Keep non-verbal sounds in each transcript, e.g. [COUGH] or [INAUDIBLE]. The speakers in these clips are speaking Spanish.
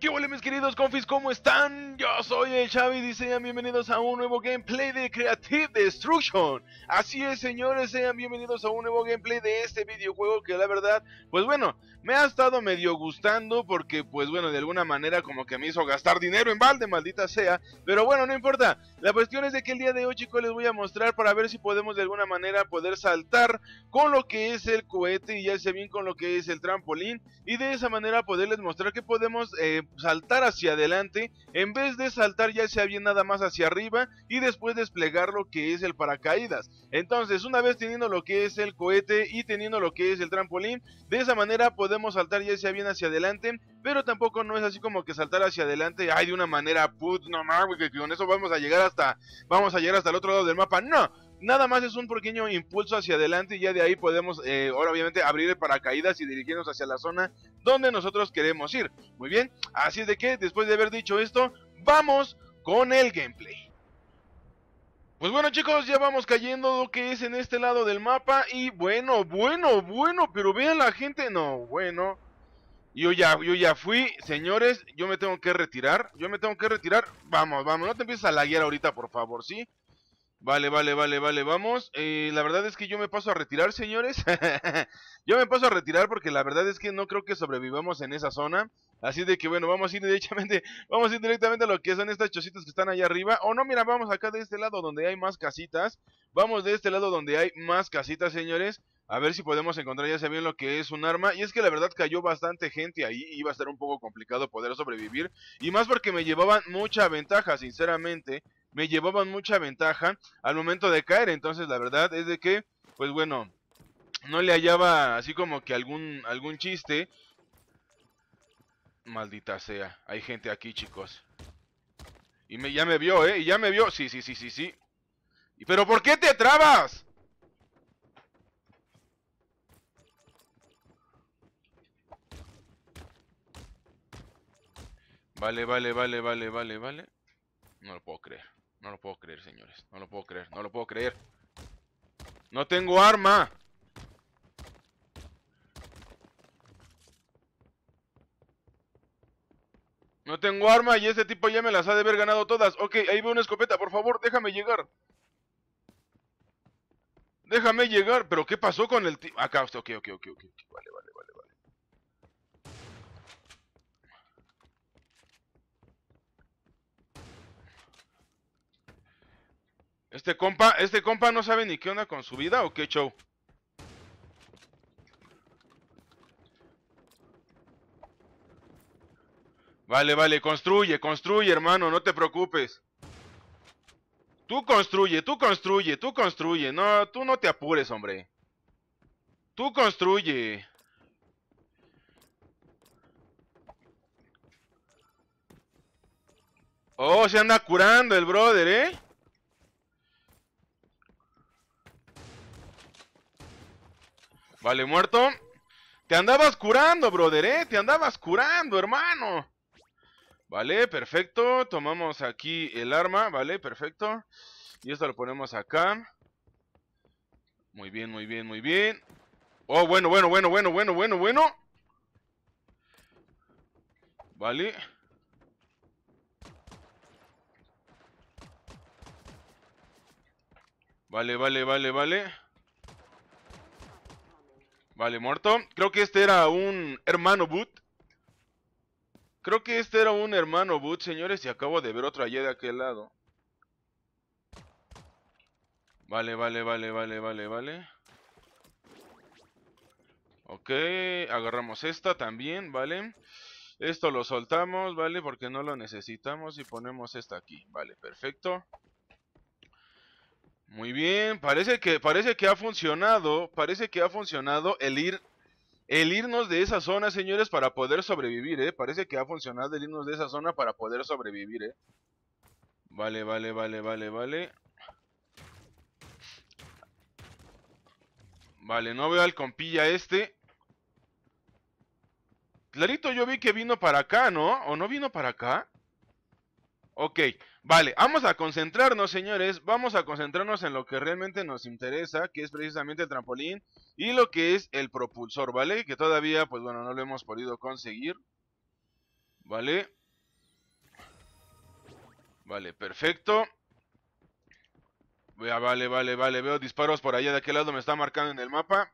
¿Qué hola mis queridos confis? ¿Cómo están? Yo soy el Xavi y sean bienvenidos a un nuevo gameplay de Creative Destruction Así es señores, sean bienvenidos a un nuevo gameplay de este videojuego que la verdad, pues bueno, me ha estado medio gustando porque pues bueno, de alguna manera como que me hizo gastar dinero en balde, maldita sea Pero bueno, no importa, la cuestión es de que el día de hoy chicos les voy a mostrar para ver si podemos de alguna manera poder saltar con lo que es el cohete y ya sea bien con lo que es el trampolín Y de esa manera poderles mostrar que podemos... Eh, saltar hacia adelante, en vez de saltar ya sea bien nada más hacia arriba y después desplegar lo que es el paracaídas. Entonces, una vez teniendo lo que es el cohete y teniendo lo que es el trampolín, de esa manera podemos saltar ya sea bien hacia adelante, pero tampoco no es así como que saltar hacia adelante, ay, de una manera put, no mames, con eso vamos a llegar hasta vamos a llegar hasta el otro lado del mapa. No, Nada más es un pequeño impulso hacia adelante y ya de ahí podemos eh, ahora obviamente abrir el paracaídas y dirigirnos hacia la zona donde nosotros queremos ir. Muy bien, así es de que después de haber dicho esto, vamos con el gameplay. Pues bueno chicos, ya vamos cayendo lo que es en este lado del mapa y bueno, bueno, bueno, pero vean la gente, no, bueno. Yo ya, yo ya fui, señores, yo me tengo que retirar, yo me tengo que retirar. Vamos, vamos, no te empieces a laguear ahorita, por favor, ¿sí? sí Vale, vale, vale, vale, vamos. Eh, la verdad es que yo me paso a retirar, señores. [LAUGHS] yo me paso a retirar porque la verdad es que no creo que sobrevivamos en esa zona. Así de que bueno, vamos a ir directamente, [LAUGHS] vamos a ir directamente a lo que son estas chocitas que están allá arriba. O no, mira, vamos acá de este lado donde hay más casitas. Vamos de este lado donde hay más casitas, señores. A ver si podemos encontrar ya sea bien lo que es un arma. Y es que la verdad cayó bastante gente ahí. Iba a estar un poco complicado poder sobrevivir. Y más porque me llevaban mucha ventaja, sinceramente me llevaban mucha ventaja al momento de caer. Entonces la verdad es de que, pues bueno, no le hallaba así como que algún, algún chiste. Maldita sea, hay gente aquí chicos. Y me, ya me vio, ¿eh? Y ya me vio. Sí, sí, sí, sí, sí. ¿Pero por qué te trabas? Vale, vale, vale, vale, vale, vale. No lo puedo creer. No lo puedo creer, señores. No lo puedo creer, no lo puedo creer. ¡No tengo arma! No tengo arma y ese tipo ya me las ha de haber ganado todas. Ok, ahí veo una escopeta, por favor, déjame llegar. Déjame llegar, pero ¿qué pasó con el tipo? Acá, ok, ok, ok, ok, vale, vale, vale, Este compa, este compa no sabe ni qué onda con su vida o qué show. Vale, vale, construye, construye, hermano, no te preocupes. Tú construye, tú construye, tú construye. No, tú no te apures, hombre. Tú construye. Oh, se anda curando el brother, ¿eh? Vale, muerto. Te andabas curando, brother, ¿eh? Te andabas curando, hermano. Vale, perfecto. Tomamos aquí el arma, ¿vale? Perfecto. Y esto lo ponemos acá. Muy bien, muy bien, muy bien. Oh, bueno, bueno, bueno, bueno, bueno, bueno, bueno. Vale. Vale, vale, vale, vale. Vale, muerto. Creo que este era un hermano boot. Creo que este era un hermano boot, señores. Y acabo de ver otro allá de aquel lado. Vale, vale, vale, vale, vale, vale. Ok, agarramos esta también, ¿vale? Esto lo soltamos, ¿vale? Porque no lo necesitamos y ponemos esta aquí. Vale, perfecto. Muy bien, parece que, parece que ha funcionado, parece que ha funcionado el ir el irnos de esa zona, señores, para poder sobrevivir, ¿eh? Parece que ha funcionado el irnos de esa zona para poder sobrevivir, ¿eh? Vale, vale, vale, vale, vale. Vale, no veo al compilla este. Clarito, yo vi que vino para acá, ¿no? ¿O no vino para acá? Ok, vale, vamos a concentrarnos, señores, vamos a concentrarnos en lo que realmente nos interesa, que es precisamente el trampolín y lo que es el propulsor, ¿vale? Que todavía, pues bueno, no lo hemos podido conseguir, ¿vale? Vale, perfecto. Vale, vale, vale, veo disparos por allá de aquel lado, me está marcando en el mapa.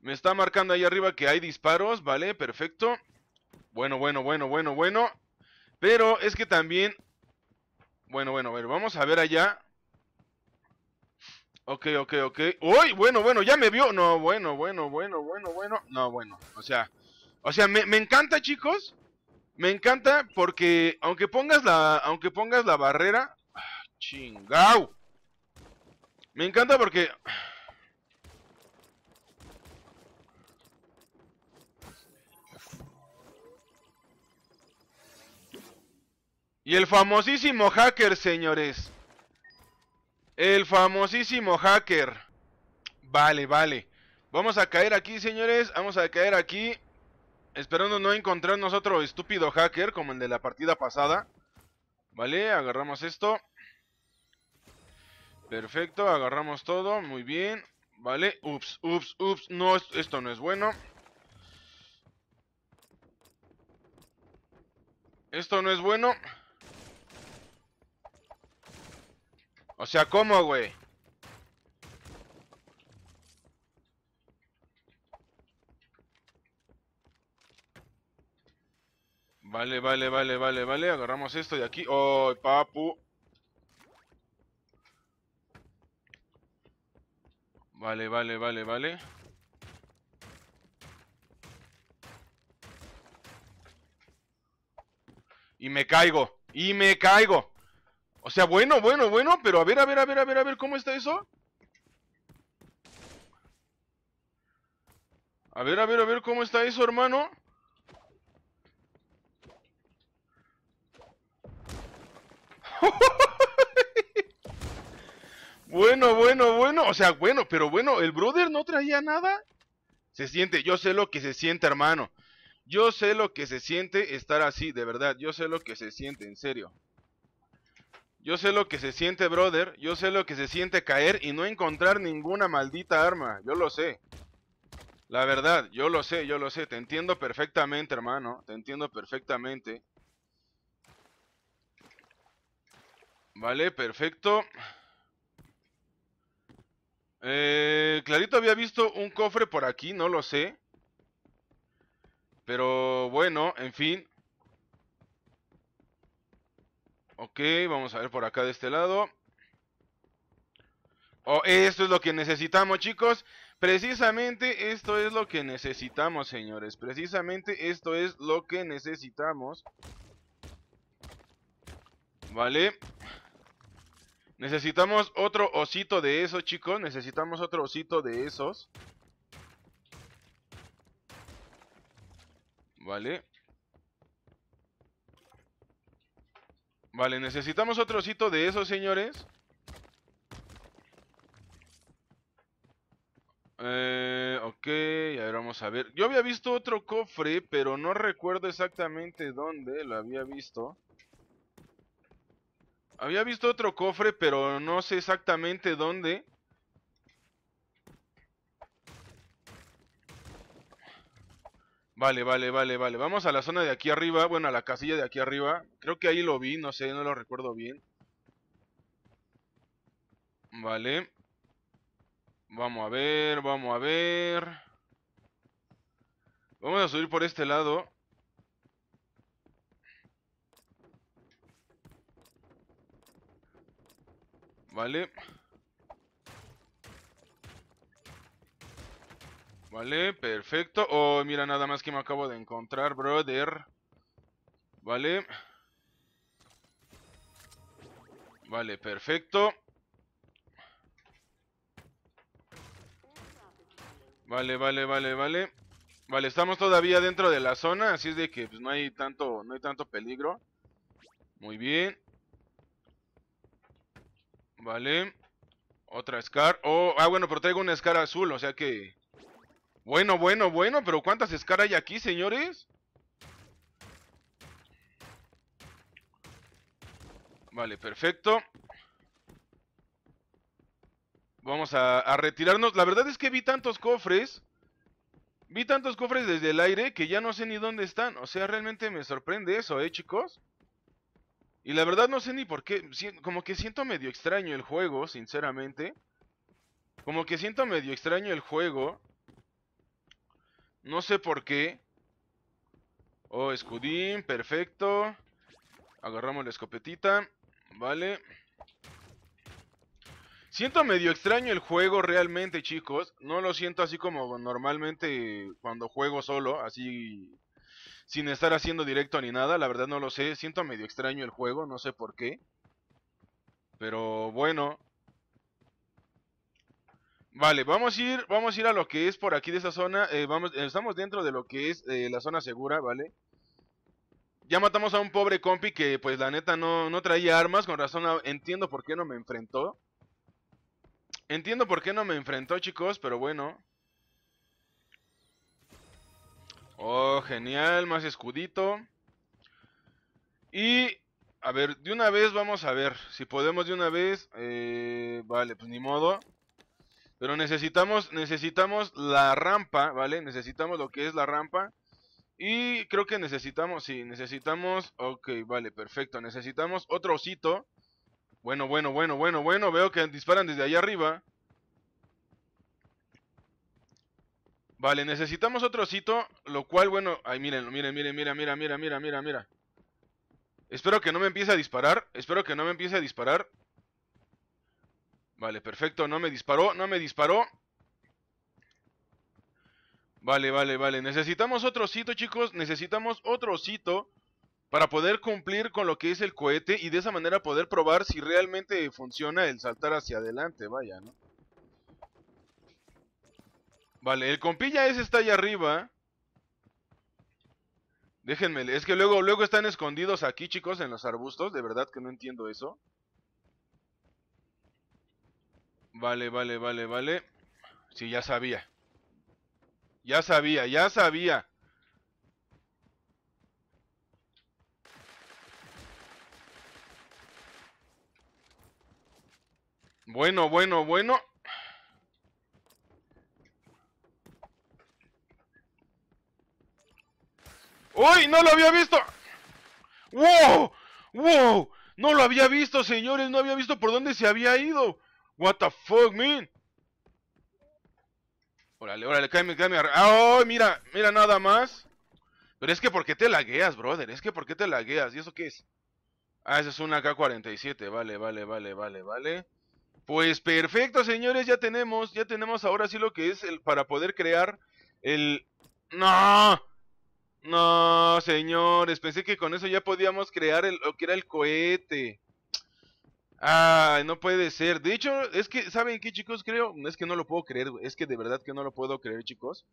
Me está marcando ahí arriba que hay disparos, ¿vale? Perfecto. Bueno, bueno, bueno, bueno, bueno. Pero es que también... Bueno, bueno, bueno, vamos a ver allá. Ok, ok, ok. ¡Uy! Bueno, bueno, ya me vio. No, bueno, bueno, bueno, bueno, bueno. No, bueno. O sea, o sea, me, me encanta, chicos. Me encanta porque aunque pongas la, aunque pongas la barrera, ah, chingao. Me encanta porque Y el famosísimo hacker, señores. El famosísimo hacker. Vale, vale. Vamos a caer aquí, señores. Vamos a caer aquí. Esperando no encontrarnos otro estúpido hacker como el de la partida pasada. Vale, agarramos esto. Perfecto, agarramos todo. Muy bien. Vale, ups, ups, ups. No, esto no es bueno. Esto no es bueno. O sea, ¿cómo, güey? Vale, vale, vale, vale, vale. Agarramos esto de aquí. ¡Oh, papu! Vale, vale, vale, vale. Y me caigo. Y me caigo. O sea, bueno, bueno, bueno, pero a ver, a ver, a ver, a ver, a ver, ¿cómo está eso? A ver, a ver, a ver, ¿cómo está eso, hermano? [LAUGHS] bueno, bueno, bueno, o sea, bueno, pero bueno, el brother no traía nada. Se siente, yo sé lo que se siente, hermano. Yo sé lo que se siente estar así, de verdad, yo sé lo que se siente, en serio. Yo sé lo que se siente, brother. Yo sé lo que se siente caer y no encontrar ninguna maldita arma. Yo lo sé. La verdad, yo lo sé, yo lo sé. Te entiendo perfectamente, hermano. Te entiendo perfectamente. Vale, perfecto. Eh, Clarito había visto un cofre por aquí, no lo sé. Pero bueno, en fin. Ok, vamos a ver por acá de este lado. Oh, esto es lo que necesitamos, chicos. Precisamente esto es lo que necesitamos, señores. Precisamente esto es lo que necesitamos. Vale. Necesitamos otro osito de esos, chicos. Necesitamos otro osito de esos. Vale. Vale, necesitamos otro sitio de esos, señores. Eh, ok, a ver, vamos a ver. Yo había visto otro cofre, pero no recuerdo exactamente dónde lo había visto. Había visto otro cofre, pero no sé exactamente dónde. Vale, vale, vale, vale. Vamos a la zona de aquí arriba, bueno, a la casilla de aquí arriba. Creo que ahí lo vi, no sé, no lo recuerdo bien. Vale. Vamos a ver, vamos a ver. Vamos a subir por este lado. Vale. Vale. Vale, perfecto. Oh, mira nada más que me acabo de encontrar, brother. Vale. Vale, perfecto. Vale, vale, vale, vale. Vale, estamos todavía dentro de la zona, así es de que pues, no hay tanto, no hay tanto peligro. Muy bien. Vale. Otra Scar. Oh, ah, bueno, pero traigo una Scar azul, o sea que... Bueno, bueno, bueno, pero ¿cuántas escaras hay aquí, señores? Vale, perfecto. Vamos a, a, retirarnos. La verdad es que vi tantos cofres. Vi tantos cofres desde el aire que ya no sé ni dónde están. O sea, realmente me sorprende eso, ¿eh, chicos? Y la verdad no sé ni por qué. Como que siento medio extraño el juego, sinceramente. Como que siento medio extraño el juego. No sé por qué. Oh, escudín, perfecto. Agarramos la escopetita. Vale. Siento medio extraño el juego realmente, chicos. No lo siento así como normalmente cuando juego solo, así sin estar haciendo directo ni nada. La verdad no lo sé. Siento medio extraño el juego, no sé por qué. Pero bueno, Vale, vamos a ir, vamos a ir a lo que es por aquí de esa zona. Eh, vamos, estamos dentro de lo que es eh, la zona segura, ¿vale? Ya matamos a un pobre compi que, pues, la neta no, traía armas. Con razón, ah, entiendo por qué no me enfrentó. Entiendo por qué no me enfrentó, chicos, pero bueno. Oh, genial, más escudito. Y, a ver, de una vez vamos a ver. Si podemos de una vez... Eh, vale, pues ni modo. Pero necesitamos, necesitamos la rampa, ¿vale? Necesitamos lo que es la rampa. Y creo que necesitamos, sí, necesitamos... Ok, vale, perfecto. Necesitamos otro osito. Bueno, bueno, bueno, bueno, bueno. Veo que disparan desde allá arriba. Vale, necesitamos otro osito. Lo cual, bueno... Ay, miren, miren, miren, mira, mira, mira, mira, mira, mira. Espero que no me empiece a disparar. Espero que no me empiece a disparar. Vale, perfecto, no me disparó, no me disparó Vale, vale, vale, necesitamos otro sitio, chicos Necesitamos otro osito Para poder cumplir con lo que es el cohete Y de esa manera poder probar si realmente funciona el saltar hacia adelante Vaya, ¿no? Vale, el compilla ese está allá arriba Déjenme, es que luego, luego están escondidos aquí, chicos, en los arbustos De verdad que no entiendo eso Vale, vale, vale, vale. Sí, ya sabía. Ya sabía, ya sabía. Bueno, bueno, bueno. ¡Uy! ¡No lo había visto! ¡Wow! ¡Wow! No lo había visto, señores. No había visto por dónde se había ido. What the fuck, man? Órale, órale, cáeme, cáeme. ¡Ah, mira! Mira nada más. Pero es que ¿por qué te lagueas, brother? Es que ¿por qué te lagueas? ¿Y eso qué es? Ah, eso es una K-47. Vale, vale, vale, vale, vale. Pues perfecto, señores. Ya tenemos, ya tenemos ahora sí lo que es el para poder crear el... ¡No! No, señores. Pensé que con eso ya podíamos crear lo que era el cohete. Ay, no puede ser. De hecho, es que, ¿saben qué, chicos? Creo, es que no lo puedo creer, es que de verdad que no lo puedo creer, chicos.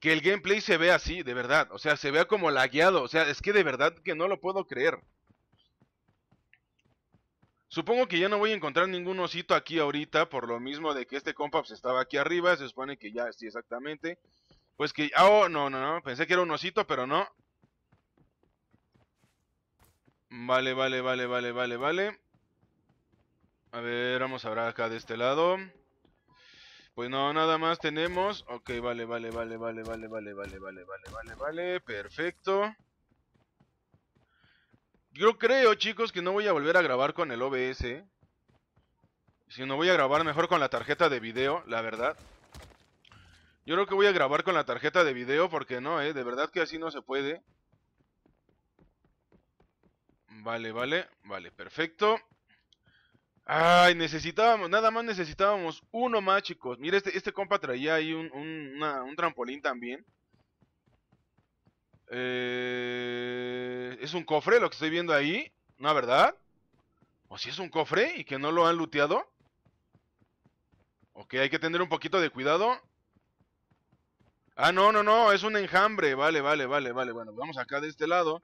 Que el gameplay se vea así, de verdad. O sea, se vea como lagueado. O sea, es que de verdad que no lo puedo creer. Supongo que ya no voy a encontrar ningún osito aquí ahorita, por lo mismo de que este compa pues, estaba aquí arriba, se supone que ya, sí, exactamente. Pues que, ah, oh, no, no, no, pensé que era un osito, pero no. Vale, vale, vale, vale, vale, vale. A ver, vamos a ver acá de este lado. Pues no, nada más tenemos. Ok, vale, vale, vale, vale, vale, vale, vale, vale, vale, vale, vale. Perfecto. Yo creo, chicos, que no voy a volver a grabar con el OBS. Si no voy a grabar mejor con la tarjeta de video, la verdad. Yo creo que voy a grabar con la tarjeta de video porque no, eh. De verdad que así no se puede. Vale, vale, vale, perfecto. Ay, necesitábamos, nada más necesitábamos uno más, chicos. Mira, este, este compa traía ahí un, un, trampolín también. Eh, es un cofre lo que estoy viendo ahí, ¿no, verdad? ¿O si es un cofre y que no lo han looteado Ok, hay que tener un poquito de cuidado. Ah, no, no, no, es un enjambre. Vale, vale, vale, vale. Bueno, vamos acá de este lado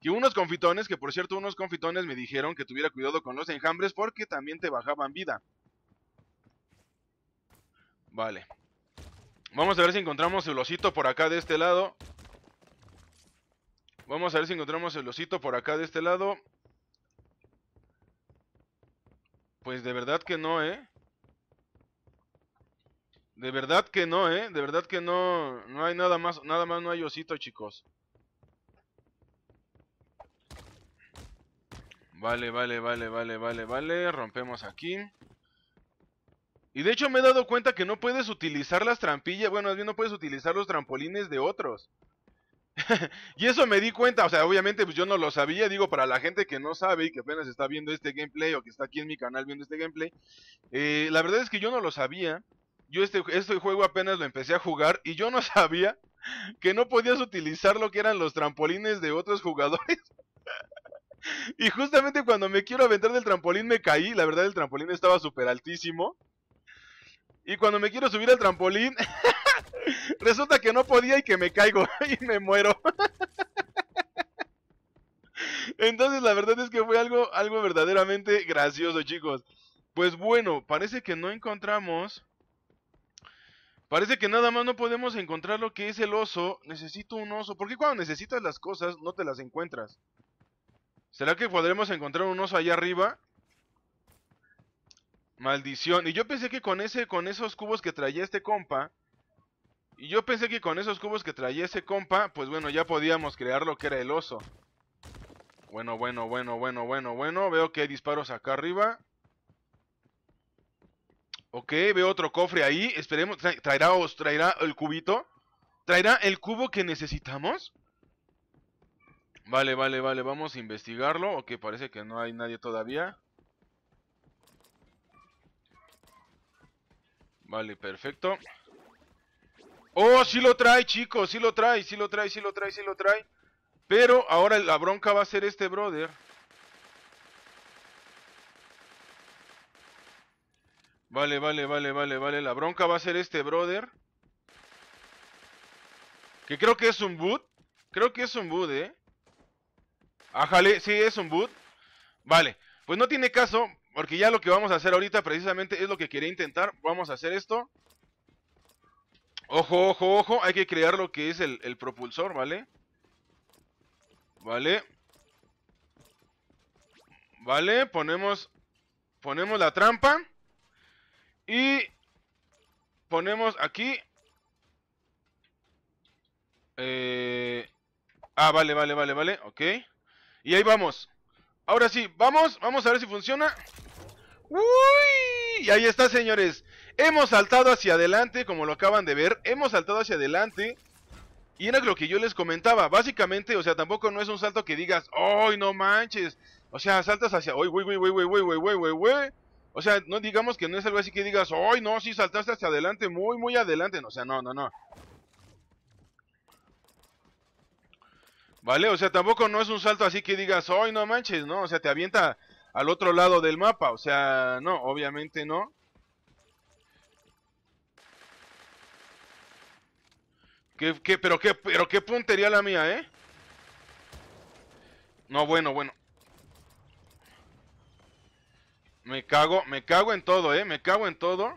que unos confitones, que por cierto unos confitones me dijeron que tuviera cuidado con los enjambres porque también te bajaban vida. Vale. Vamos a ver si encontramos el osito por acá de este lado. Vamos a ver si encontramos el osito por acá de este lado. Pues de verdad que no, ¿eh? De verdad que no, ¿eh? De verdad que no... No hay nada más, nada más no hay osito, chicos. Vale, vale, vale, vale, vale, vale. Rompemos aquí. Y de hecho me he dado cuenta que no puedes utilizar las trampillas. Bueno, más bien no puedes utilizar los trampolines de otros. [LAUGHS] y eso me di cuenta. O sea, obviamente pues, yo no lo sabía. Digo, para la gente que no sabe y que apenas está viendo este gameplay o que está aquí en mi canal viendo este gameplay. Eh, la verdad es que yo no lo sabía. Yo este, este juego apenas lo empecé a jugar y yo no [LAUGHS] sabía que no podías utilizar lo que eran los trampolines de otros jugadores. [LAUGHS] [LAUGHS] Y justamente cuando me quiero aventar del trampolín me caí. La verdad, el trampolín estaba súper altísimo. Y cuando me quiero subir al trampolín, [LAUGHS] resulta que no podía y que me caigo [LAUGHS] y me muero. Entonces, la verdad es que fue algo, algo verdaderamente gracioso, chicos. Pues bueno, parece que no encontramos... Parece que nada más no podemos encontrar lo que es el oso. Necesito un oso. ¿Por qué cuando necesitas las cosas no te las encuentras? ¿Será que podremos encontrar un oso allá arriba? Maldición. Y yo pensé que con ese, con esos cubos que traía este compa. Y yo pensé que con esos cubos que traía ese compa, pues bueno, ya podíamos crear lo que era el oso. Bueno, bueno, bueno, bueno, bueno, bueno. Veo que hay disparos acá arriba. Ok, veo otro cofre ahí. Esperemos. ¿Traerá, traerá el cubito? ¿Traerá el cubo que necesitamos? Vale, vale, vale, vamos a investigarlo. Ok, parece que no hay nadie todavía. Vale, perfecto. ¡Oh, sí lo trae, chicos! Sí lo trae, sí lo trae, sí lo trae, sí lo trae. Pero ahora la bronca va a ser este brother. Vale, vale, vale, vale, vale. La bronca va a ser este brother. Que creo que es un boot. Creo que es un boot, eh. Ajale, sí, es un boot. Vale, pues no tiene caso, porque ya lo que vamos a hacer ahorita precisamente es lo que quería intentar. Vamos a hacer esto. Ojo, ojo, ojo, hay que crear lo que es el, propulsor, ¿vale? Vale. Vale, ponemos, ponemos la trampa. Y ponemos aquí. Eh... Ah, vale, vale, vale, vale, ok. Y ahí vamos. Ahora sí, vamos, vamos a ver si funciona. ¡Uy! Y ahí está, señores. Hemos saltado hacia adelante, como lo acaban de ver. Hemos saltado hacia adelante. Y era lo que yo les comentaba. Básicamente, o sea, tampoco no es un salto que digas, ¡ay, no manches! O sea, saltas hacia, uy, uy, uy, uy, uy, uy, uy, uy, uy, O sea, no digamos que no es algo así que digas, ¡ay, no, sí, saltaste hacia adelante, muy, muy adelante! O sea, no, no, no. ¿Vale? O sea, tampoco no es un salto así que digas, ¡ay, no manches! No, o sea, te avienta al otro lado del mapa. O sea, no, obviamente no. ¿Qué, qué, pero, qué, pero qué puntería la mía, ¿eh? No, bueno, bueno. Me cago, me cago en todo, ¿eh? Me cago en todo.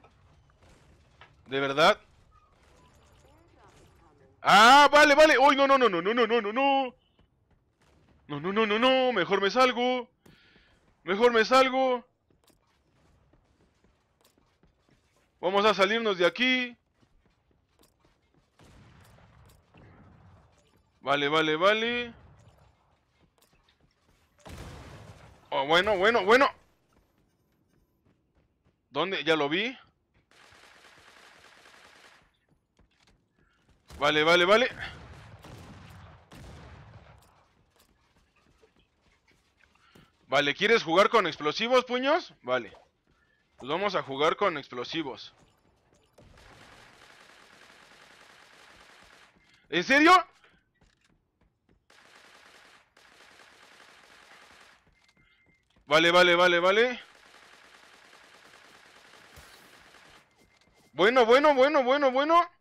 De verdad. Ah, vale, vale. Uy, no, no, no, no, no, no, no, no, no. No, no, no, no, no. Mejor me salgo. Mejor me salgo. Vamos a salirnos de aquí. Vale, vale, vale. Oh, bueno, bueno, bueno. ¿Dónde? Ya lo vi. Vale, vale, vale. Vale, ¿quieres jugar con explosivos, puños? Vale. Pues vamos a jugar con explosivos. ¿En serio? Vale, vale, vale, vale. Bueno, bueno, bueno, bueno, bueno.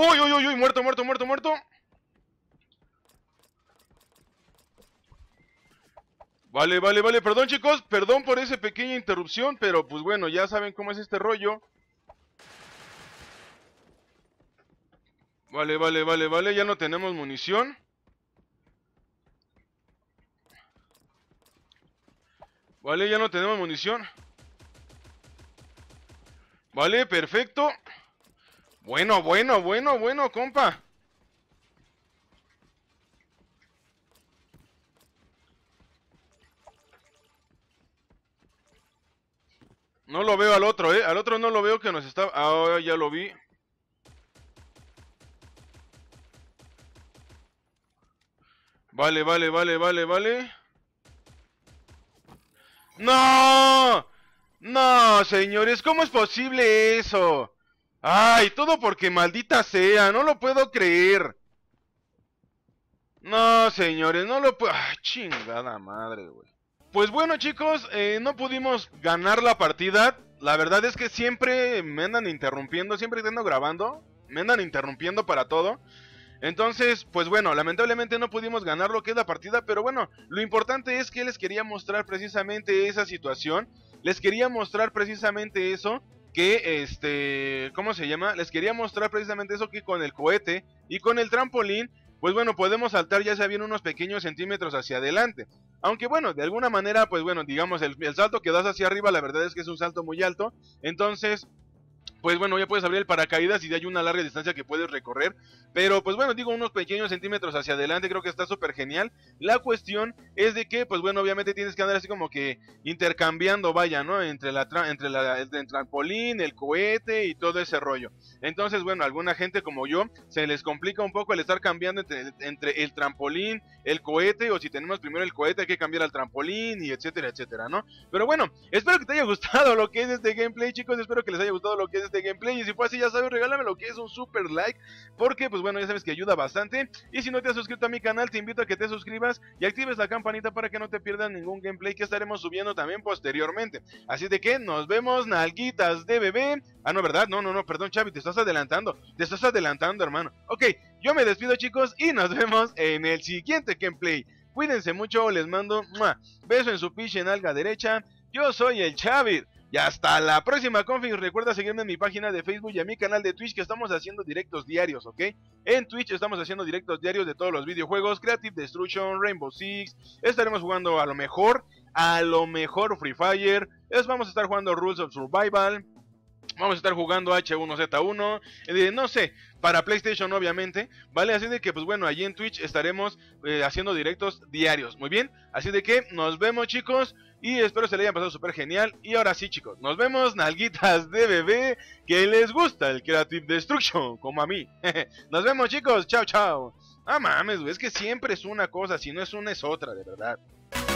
¡Uy, uy, uy, Muerto, muerto, muerto, muerto. Vale, vale, vale. Perdón, chicos. Perdón por esa pequeña interrupción. Pero, pues bueno, ya saben cómo es este rollo. Vale, vale, vale, vale. Ya no tenemos munición. Vale, ya no tenemos munición. Vale, perfecto. Bueno, bueno, bueno, bueno, compa. No lo veo al otro, eh. Al otro no lo veo que nos está... Ah, oh, ya lo vi. Vale, vale, vale, vale, vale. ¡No! ¡No, señores! ¿Cómo es posible eso? Ay, todo porque maldita sea, no lo puedo creer. No, señores, no lo puedo... Ah, chingada madre, güey. Pues bueno, chicos, eh, no pudimos ganar la partida. La verdad es que siempre me andan interrumpiendo, siempre estando grabando. Me andan interrumpiendo para todo. Entonces, pues bueno, lamentablemente no pudimos ganar lo que es la partida, pero bueno, lo importante es que les quería mostrar precisamente esa situación, les quería mostrar precisamente eso, que este, ¿cómo se llama? Les quería mostrar precisamente eso que con el cohete y con el trampolín, pues bueno, podemos saltar ya sea bien unos pequeños centímetros hacia adelante. Aunque bueno, de alguna manera, pues bueno, digamos, el, el salto que das hacia arriba, la verdad es que es un salto muy alto. Entonces, pues bueno, ya puedes abrir el paracaídas y hay una larga distancia que puedes recorrer. Pero pues bueno, digo unos pequeños centímetros hacia adelante, creo que está súper genial. La cuestión es de que, pues bueno, obviamente tienes que andar así como que intercambiando, vaya, ¿no? Entre, la entre, la, el trampolín, el cohete y todo ese rollo. Entonces, bueno, alguna gente como yo se les complica un poco el estar cambiando entre, entre el trampolín, el cohete, o si tenemos primero el cohete hay que cambiar al trampolín y etcétera, etcétera, ¿no? Pero bueno, espero que te haya gustado lo que es este gameplay, chicos. Espero que les haya gustado lo que es de gameplay. Y si fue así, ya sabes, regálame lo que es un super like. Porque, pues bueno, ya sabes que ayuda bastante. Y si no te has suscrito a mi canal, te invito a que te suscribas y actives la campanita para que no te pierdas ningún gameplay que estaremos subiendo también posteriormente. Así de que nos vemos, nalguitas de bebé. Ah, no, ¿verdad? No, no, no, perdón, Chavi, te estás adelantando. Te estás adelantando, hermano. Ok, yo me despido, chicos, y nos vemos en el siguiente gameplay. Cuídense mucho, les mando beso en su piche en alga derecha. Yo soy el Chavi. Y hasta la próxima, Config. Recuerda seguirme en mi página de Facebook y en mi canal de Twitch que estamos haciendo directos diarios, ¿ok? En Twitch estamos haciendo directos diarios de todos los videojuegos, Creative Destruction, Rainbow Six. Estaremos jugando a lo mejor, a lo mejor Free Fire. Es, vamos a estar jugando Rules of Survival. Vamos a estar jugando H1Z1. no sé, para PlayStation obviamente. ¿Vale? Así de que pues bueno, allí en Twitch estaremos eh, haciendo directos diarios. Muy bien. Así de que nos vemos chicos. Y espero se le hayan pasado súper genial. Y ahora sí chicos, nos vemos nalguitas de bebé. Que les gusta el Creative Destruction, como a mí. [LAUGHS] nos vemos chicos. Chao, chao. Ah mames, es que siempre es una cosa. Si no es una es otra, de verdad.